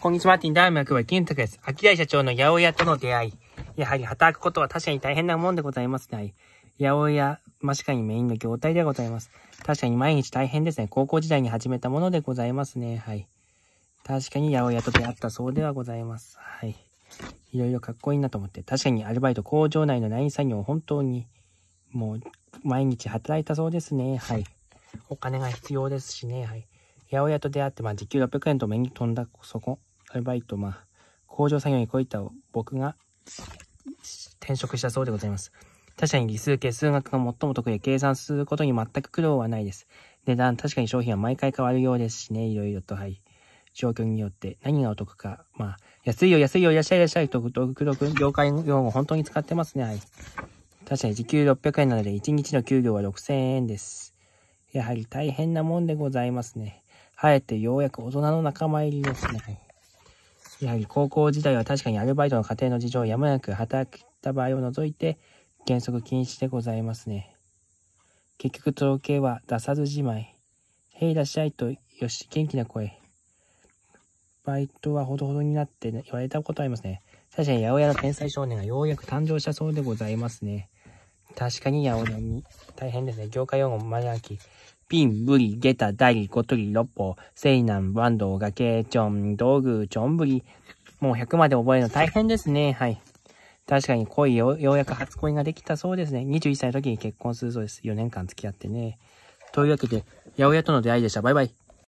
こんにちは、マーティン大クは健太です。秋大社長の八百屋との出会い。やはり働くことは確かに大変なもんでございますね。八百屋、ましかにメインの業態でございます。確かに毎日大変ですね。高校時代に始めたものでございますね。はい。確かに八百屋と出会ったそうではございます。はい。いろいろかっこいいなと思って。確かにアルバイト工場内のライン作業本当に、もう、毎日働いたそうですね。はい。お金が必要ですしね。はい。八百屋と出会って、まあ、時給600円と目に飛んだそこ、アルバイト、まあ、工場作業にこいた僕が転職したそうでございます。確かに理数系、数学が最も得意で計算することに全く苦労はないです。値段、確かに商品は毎回変わるようですしね、いろいろと、はい。状況によって何がお得か。まあ、安いよ、安いよ、いらっしゃい、いらっしゃいと、独特、業界用語本当に使ってますね、はい。確かに時給600円なので、1日の給料は6000円です。やはり大変なもんでございますね。生えてようやく大人の仲間入りですね。やはり高校時代は確かにアルバイトの家庭の事情をやむなく働いた場合を除いて原則禁止でございますね。結局統計は出さずじまい。へい出しゃいと、よし、元気な声。バイトはほどほどになって、言われたことありますね。確かに八百屋の天才少年がようやく誕生したそうでございますね。確かに八百屋に。大変ですね。業界用語マラキ。ピン、ブリ、ゲタ、ダリ、ゴトリ、六歩、セイナン、バンド、ガケ、チョン、道具、チョンブリ。もう100まで覚えるの大変ですね。はい。確かに恋よ、ようやく初恋ができたそうですね。21歳の時に結婚するそうです。4年間付き合ってね。というわけで、八百屋との出会いでした。バイバイ。